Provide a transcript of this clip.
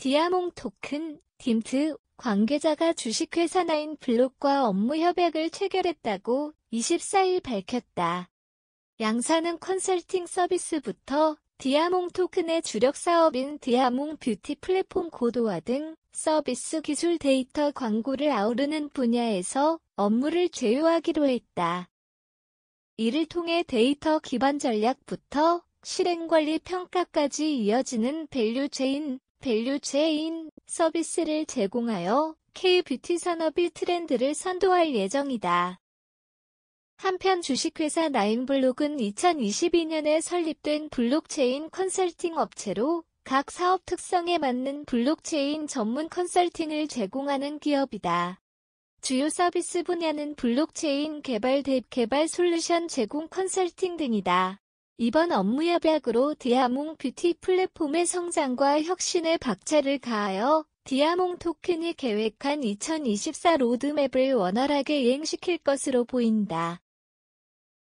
디아몽 토큰, 딤트 관계자가 주식회사 나인 블록과 업무 협약을 체결했다고 24일 밝혔다. 양사는 컨설팅 서비스부터 디아몽 토큰의 주력 사업인 디아몽 뷰티 플랫폼 고도화 등 서비스 기술 데이터 광고를 아우르는 분야에서 업무를 제휴하기로 했다. 이를 통해 데이터 기반 전략부터 실행관리 평가까지 이어지는 밸류체인 밸류 체인 서비스를 제공하여 K-뷰티 산업의 트렌드를 선도할 예정이다. 한편 주식회사 나인블록은 2022년에 설립된 블록체인 컨설팅 업체로 각 사업 특성에 맞는 블록체인 전문 컨설팅을 제공하는 기업이다. 주요 서비스 분야는 블록체인 개발 대 개발 솔루션 제공 컨설팅 등이다. 이번 업무협약으로 디아몽 뷰티 플랫폼의 성장과 혁신에 박차를 가하여 디아몽 토큰이 계획한 2024 로드맵을 원활하게 이행시킬 것으로 보인다.